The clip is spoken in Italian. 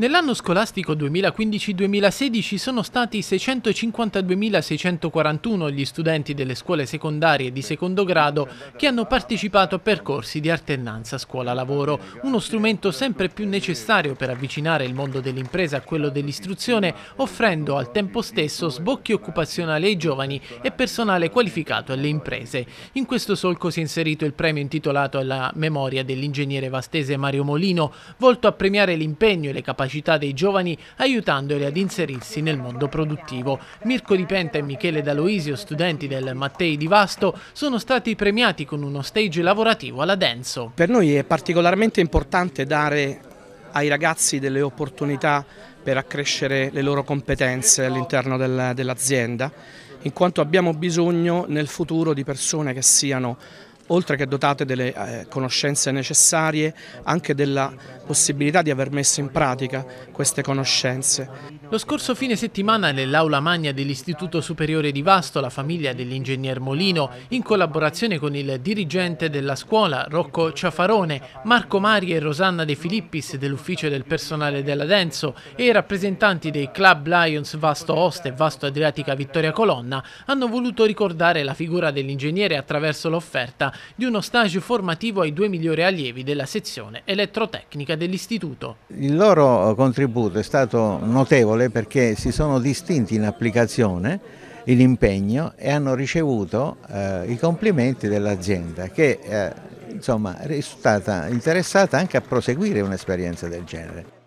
Nell'anno scolastico 2015-2016 sono stati 652.641 gli studenti delle scuole secondarie di secondo grado che hanno partecipato a percorsi di alternanza scuola-lavoro, uno strumento sempre più necessario per avvicinare il mondo dell'impresa a quello dell'istruzione, offrendo al tempo stesso sbocchi occupazionali ai giovani e personale qualificato alle imprese. In questo solco si è inserito il premio intitolato alla memoria dell'ingegnere vastese Mario Molino, volto a premiare l'impegno e le capacità capacità dei giovani aiutandoli ad inserirsi nel mondo produttivo. Mirko Di Penta e Michele D'Aloisio, studenti del Mattei di Vasto, sono stati premiati con uno stage lavorativo alla Denso. Per noi è particolarmente importante dare ai ragazzi delle opportunità per accrescere le loro competenze all'interno dell'azienda, in quanto abbiamo bisogno nel futuro di persone che siano oltre che dotate delle eh, conoscenze necessarie, anche della possibilità di aver messo in pratica queste conoscenze. Lo scorso fine settimana nell'aula magna dell'Istituto Superiore di Vasto, la famiglia dell'ingegner Molino, in collaborazione con il dirigente della scuola, Rocco Ciafarone, Marco Mari e Rosanna De Filippis dell'ufficio del personale della Denso e i rappresentanti dei club Lions Vasto Host e Vasto Adriatica Vittoria Colonna hanno voluto ricordare la figura dell'ingegnere attraverso l'offerta di uno stage formativo ai due migliori allievi della sezione elettrotecnica dell'istituto. Il loro eh, contributo è stato notevole perché si sono distinti in applicazione in impegno e hanno ricevuto eh, i complimenti dell'azienda che eh, insomma, è stata interessata anche a proseguire un'esperienza del genere.